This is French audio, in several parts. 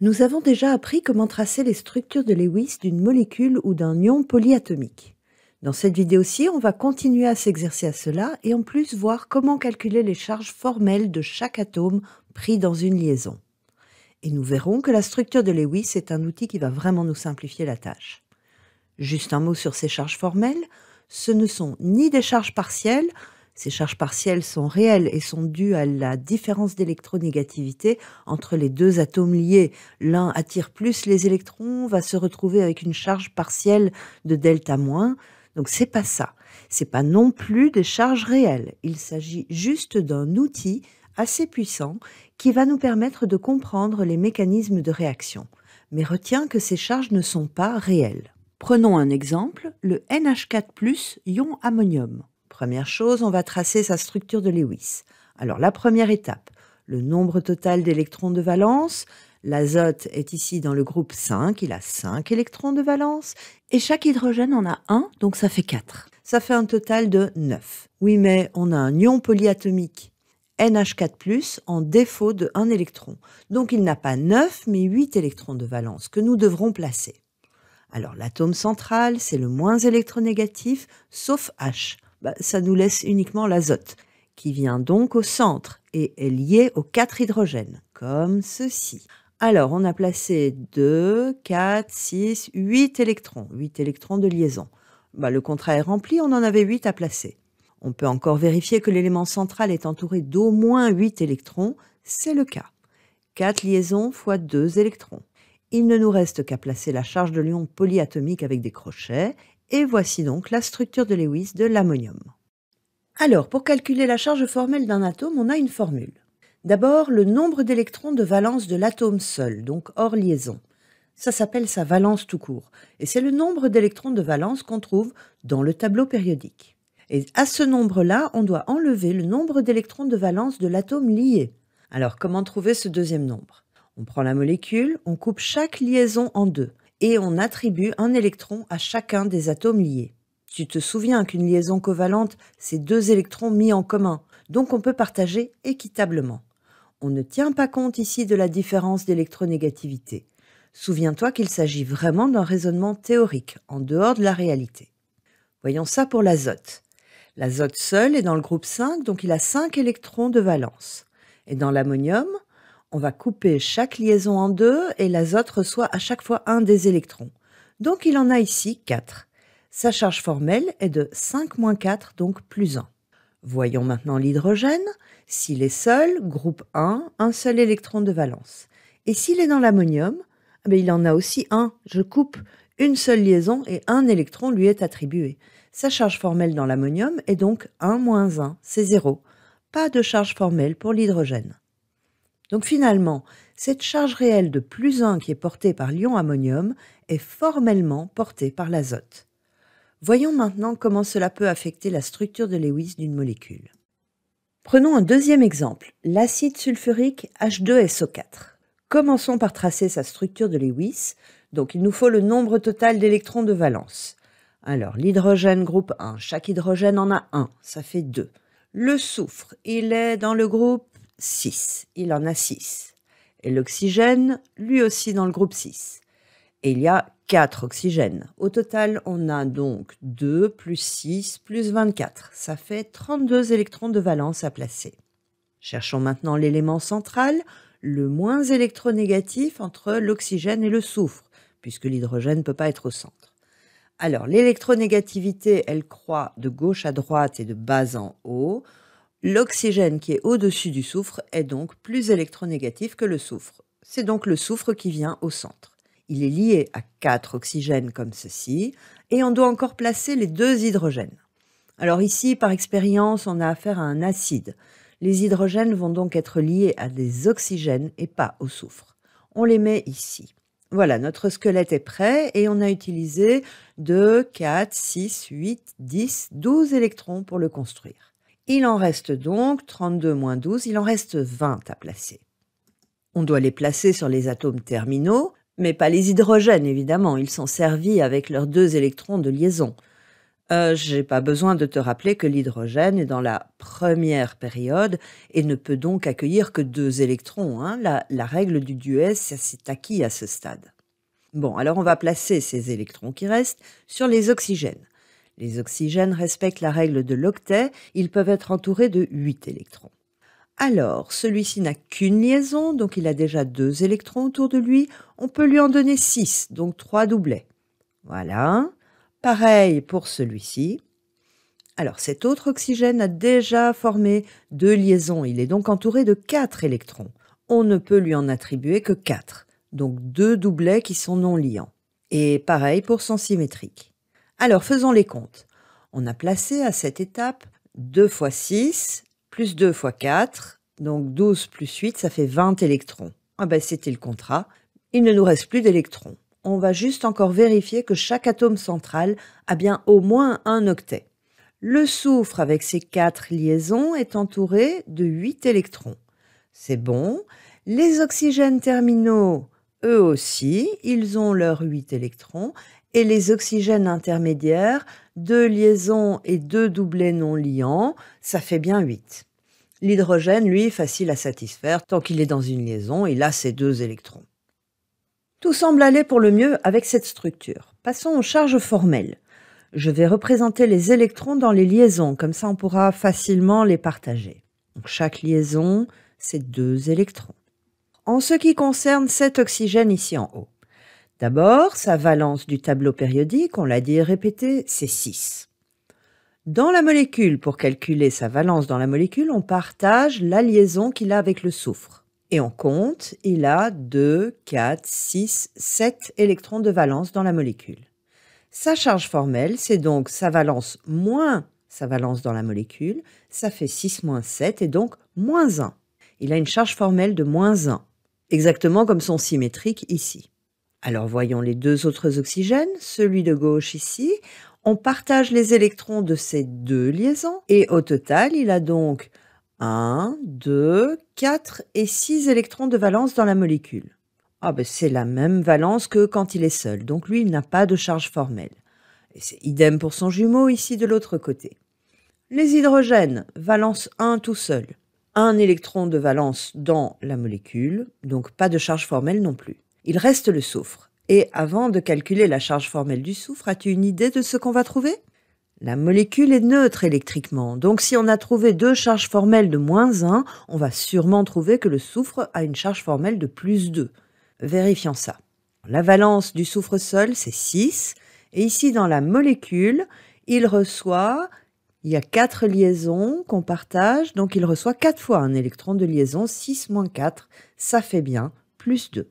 Nous avons déjà appris comment tracer les structures de Lewis d'une molécule ou d'un ion polyatomique. Dans cette vidéo-ci, on va continuer à s'exercer à cela et en plus voir comment calculer les charges formelles de chaque atome pris dans une liaison. Et nous verrons que la structure de Lewis est un outil qui va vraiment nous simplifier la tâche. Juste un mot sur ces charges formelles, ce ne sont ni des charges partielles, ces charges partielles sont réelles et sont dues à la différence d'électronégativité entre les deux atomes liés. L'un attire plus les électrons, va se retrouver avec une charge partielle de delta moins. Donc c'est pas ça. C'est pas non plus des charges réelles. Il s'agit juste d'un outil assez puissant qui va nous permettre de comprendre les mécanismes de réaction. Mais retiens que ces charges ne sont pas réelles. Prenons un exemple, le NH4+, ion ammonium. Première chose, on va tracer sa structure de Lewis. Alors la première étape, le nombre total d'électrons de valence. L'azote est ici dans le groupe 5, il a 5 électrons de valence. Et chaque hydrogène en a 1, donc ça fait 4. Ça fait un total de 9. Oui, mais on a un ion polyatomique NH4+, en défaut de 1 électron. Donc il n'a pas 9, mais 8 électrons de valence que nous devrons placer. Alors l'atome central, c'est le moins électronégatif, sauf H. Bah, ça nous laisse uniquement l'azote, qui vient donc au centre et est lié aux quatre hydrogènes, comme ceci. Alors, on a placé 2, 4, 6, 8 électrons, 8 électrons de liaison. Bah, le contrat est rempli, on en avait 8 à placer. On peut encore vérifier que l'élément central est entouré d'au moins 8 électrons, c'est le cas. 4 liaisons fois 2 électrons. Il ne nous reste qu'à placer la charge de l'ion polyatomique avec des crochets et voici donc la structure de Lewis de l'ammonium. Alors, pour calculer la charge formelle d'un atome, on a une formule. D'abord, le nombre d'électrons de valence de l'atome seul, donc hors liaison. Ça s'appelle sa valence tout court, et c'est le nombre d'électrons de valence qu'on trouve dans le tableau périodique. Et à ce nombre-là, on doit enlever le nombre d'électrons de valence de l'atome lié. Alors, comment trouver ce deuxième nombre On prend la molécule, on coupe chaque liaison en deux et on attribue un électron à chacun des atomes liés. Tu te souviens qu'une liaison covalente, c'est deux électrons mis en commun, donc on peut partager équitablement. On ne tient pas compte ici de la différence d'électronégativité. Souviens-toi qu'il s'agit vraiment d'un raisonnement théorique, en dehors de la réalité. Voyons ça pour l'azote. L'azote seul est dans le groupe 5, donc il a 5 électrons de valence. Et dans l'ammonium, on va couper chaque liaison en deux et l'azote reçoit à chaque fois un des électrons. Donc il en a ici 4. Sa charge formelle est de 5 moins 4, donc plus 1. Voyons maintenant l'hydrogène. S'il est seul, groupe 1, un seul électron de valence. Et s'il est dans l'ammonium, eh il en a aussi un. Je coupe une seule liaison et un électron lui est attribué. Sa charge formelle dans l'ammonium est donc 1 moins 1, c'est 0. Pas de charge formelle pour l'hydrogène. Donc finalement, cette charge réelle de plus 1 qui est portée par l'ion ammonium est formellement portée par l'azote. Voyons maintenant comment cela peut affecter la structure de Lewis d'une molécule. Prenons un deuxième exemple, l'acide sulfurique H2SO4. Commençons par tracer sa structure de Lewis, donc il nous faut le nombre total d'électrons de valence. Alors l'hydrogène groupe 1, chaque hydrogène en a 1, ça fait 2. Le soufre, il est dans le groupe 6. Il en a 6. Et l'oxygène, lui aussi dans le groupe 6. Et il y a 4 oxygènes. Au total, on a donc 2 plus 6 plus 24. Ça fait 32 électrons de valence à placer. Cherchons maintenant l'élément central, le moins électronégatif entre l'oxygène et le soufre, puisque l'hydrogène ne peut pas être au centre. Alors, l'électronégativité, elle croît de gauche à droite et de bas en haut. L'oxygène qui est au-dessus du soufre est donc plus électronégatif que le soufre. C'est donc le soufre qui vient au centre. Il est lié à quatre oxygènes comme ceci, et on doit encore placer les deux hydrogènes. Alors ici, par expérience, on a affaire à un acide. Les hydrogènes vont donc être liés à des oxygènes et pas au soufre. On les met ici. Voilà, notre squelette est prêt et on a utilisé 2, 4, 6, 8, 10, 12 électrons pour le construire. Il en reste donc 32 moins 12, il en reste 20 à placer. On doit les placer sur les atomes terminaux, mais pas les hydrogènes évidemment, ils sont servis avec leurs deux électrons de liaison. Je euh, J'ai pas besoin de te rappeler que l'hydrogène est dans la première période et ne peut donc accueillir que deux électrons. Hein. La, la, règle du duet, c'est acquis à ce stade. Bon, alors on va placer ces électrons qui restent sur les oxygènes. Les oxygènes respectent la règle de l'octet, ils peuvent être entourés de 8 électrons. Alors, celui-ci n'a qu'une liaison, donc il a déjà deux électrons autour de lui. On peut lui en donner 6, donc 3 doublets. Voilà. Pareil pour celui-ci. Alors, cet autre oxygène a déjà formé deux liaisons. Il est donc entouré de quatre électrons. On ne peut lui en attribuer que 4, donc deux doublets qui sont non liants. Et pareil pour son symétrique. Alors faisons les comptes. On a placé à cette étape 2 fois 6 plus 2 x 4, donc 12 plus 8, ça fait 20 électrons. Ah ben c'était le contrat. Il ne nous reste plus d'électrons. On va juste encore vérifier que chaque atome central a bien au moins un octet. Le soufre avec ses 4 liaisons est entouré de 8 électrons. C'est bon. Les oxygènes terminaux, eux aussi, ils ont leurs 8 électrons et les oxygènes intermédiaires, deux liaisons et deux doublets non liants, ça fait bien 8. L'hydrogène, lui, facile à satisfaire tant qu'il est dans une liaison, il a ses deux électrons. Tout semble aller pour le mieux avec cette structure. Passons aux charges formelles. Je vais représenter les électrons dans les liaisons, comme ça on pourra facilement les partager. chaque liaison, c'est deux électrons. En ce qui concerne cet oxygène ici en haut, D'abord, sa valence du tableau périodique, on l'a dit et répété, c'est 6. Dans la molécule, pour calculer sa valence dans la molécule, on partage la liaison qu'il a avec le soufre. Et on compte, il a 2, 4, 6, 7 électrons de valence dans la molécule. Sa charge formelle, c'est donc sa valence moins sa valence dans la molécule, ça fait 6 moins 7 et donc moins 1. Il a une charge formelle de moins 1, exactement comme son symétrique ici. Alors voyons les deux autres oxygènes, celui de gauche ici. On partage les électrons de ces deux liaisons et au total, il a donc 1, 2, 4 et 6 électrons de valence dans la molécule. Ah ben c'est la même valence que quand il est seul, donc lui il n'a pas de charge formelle. Et c'est idem pour son jumeau ici de l'autre côté. Les hydrogènes, valence 1 tout seul. Un électron de valence dans la molécule, donc pas de charge formelle non plus. Il reste le soufre. Et avant de calculer la charge formelle du soufre, as-tu une idée de ce qu'on va trouver La molécule est neutre électriquement, donc si on a trouvé deux charges formelles de moins 1, on va sûrement trouver que le soufre a une charge formelle de plus 2. Vérifions ça. La valence du soufre seul, c'est 6, et ici dans la molécule, il reçoit, il y a 4 liaisons qu'on partage, donc il reçoit 4 fois un électron de liaison, 6 moins 4, ça fait bien plus 2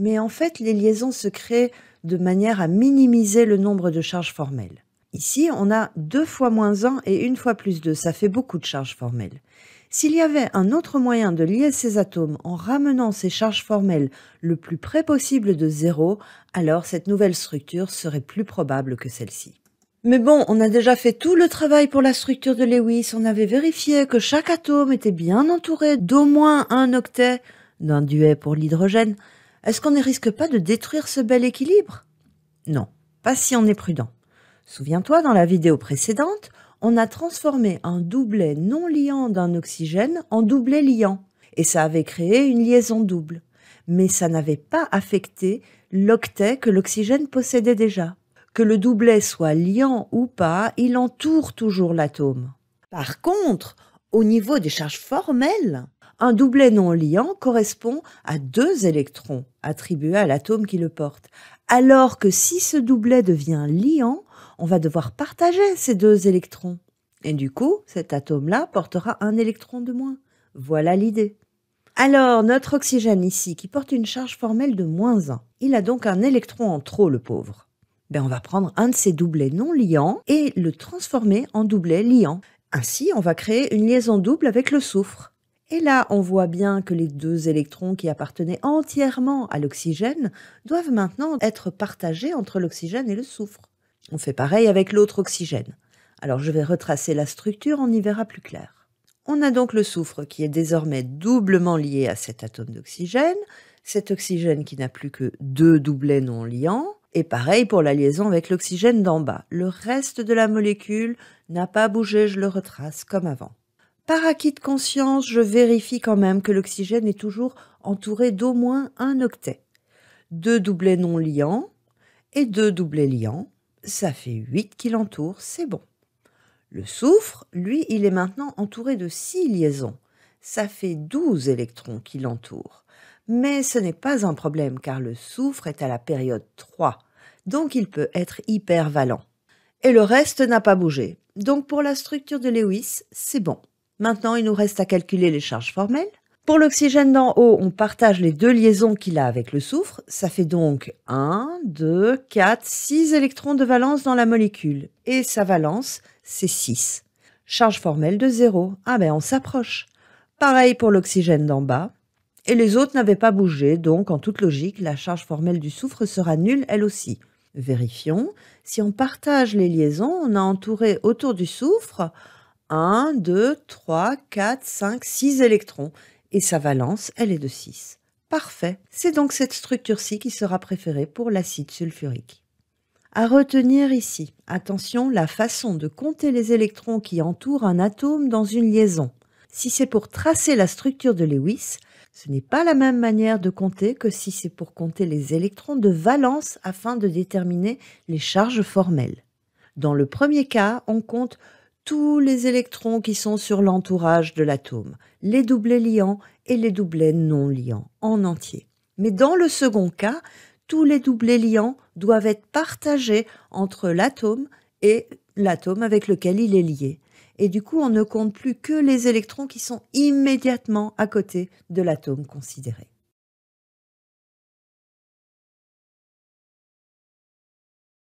mais en fait les liaisons se créent de manière à minimiser le nombre de charges formelles. Ici, on a deux fois moins 1 et une fois plus 2, ça fait beaucoup de charges formelles. S'il y avait un autre moyen de lier ces atomes en ramenant ces charges formelles le plus près possible de zéro, alors cette nouvelle structure serait plus probable que celle-ci. Mais bon, on a déjà fait tout le travail pour la structure de Lewis, on avait vérifié que chaque atome était bien entouré d'au moins un octet, d'un duet pour l'hydrogène, est-ce qu'on ne risque pas de détruire ce bel équilibre Non, pas si on est prudent. Souviens-toi, dans la vidéo précédente, on a transformé un doublet non liant d'un oxygène en doublet liant, et ça avait créé une liaison double. Mais ça n'avait pas affecté l'octet que l'oxygène possédait déjà. Que le doublet soit liant ou pas, il entoure toujours l'atome. Par contre, au niveau des charges formelles, un doublet non liant correspond à deux électrons attribués à l'atome qui le porte. Alors que si ce doublet devient liant, on va devoir partager ces deux électrons. Et du coup, cet atome-là portera un électron de moins. Voilà l'idée. Alors, notre oxygène ici, qui porte une charge formelle de moins 1, il a donc un électron en trop, le pauvre. Ben, on va prendre un de ces doublets non liants et le transformer en doublet liant. Ainsi, on va créer une liaison double avec le soufre. Et là, on voit bien que les deux électrons qui appartenaient entièrement à l'oxygène doivent maintenant être partagés entre l'oxygène et le soufre. On fait pareil avec l'autre oxygène. Alors je vais retracer la structure, on y verra plus clair. On a donc le soufre qui est désormais doublement lié à cet atome d'oxygène, cet oxygène qui n'a plus que deux doublets non liants, et pareil pour la liaison avec l'oxygène d'en bas. Le reste de la molécule n'a pas bougé, je le retrace comme avant. Par acquis de conscience, je vérifie quand même que l'oxygène est toujours entouré d'au moins un octet. Deux doublets non liants et deux doublets liants, ça fait huit qui l'entourent, c'est bon. Le soufre, lui, il est maintenant entouré de six liaisons. Ça fait 12 électrons qui l'entourent. Mais ce n'est pas un problème car le soufre est à la période 3, donc il peut être hypervalent. Et le reste n'a pas bougé. Donc pour la structure de Lewis, c'est bon. Maintenant, il nous reste à calculer les charges formelles. Pour l'oxygène d'en haut, on partage les deux liaisons qu'il a avec le soufre. Ça fait donc 1, 2, 4, 6 électrons de valence dans la molécule. Et sa valence, c'est 6. Charge formelle de 0. Ah ben on s'approche. Pareil pour l'oxygène d'en bas. Et les autres n'avaient pas bougé, donc en toute logique, la charge formelle du soufre sera nulle elle aussi. Vérifions. Si on partage les liaisons, on a entouré autour du soufre 1, 2, 3, 4, 5, 6 électrons, et sa valence, elle est de 6. Parfait, c'est donc cette structure-ci qui sera préférée pour l'acide sulfurique. À retenir ici, attention, la façon de compter les électrons qui entourent un atome dans une liaison. Si c'est pour tracer la structure de Lewis, ce n'est pas la même manière de compter que si c'est pour compter les électrons de valence afin de déterminer les charges formelles. Dans le premier cas, on compte tous les électrons qui sont sur l'entourage de l'atome, les doublets liants et les doublets non liants en entier. Mais dans le second cas, tous les doublets liants doivent être partagés entre l'atome et l'atome avec lequel il est lié. Et du coup, on ne compte plus que les électrons qui sont immédiatement à côté de l'atome considéré.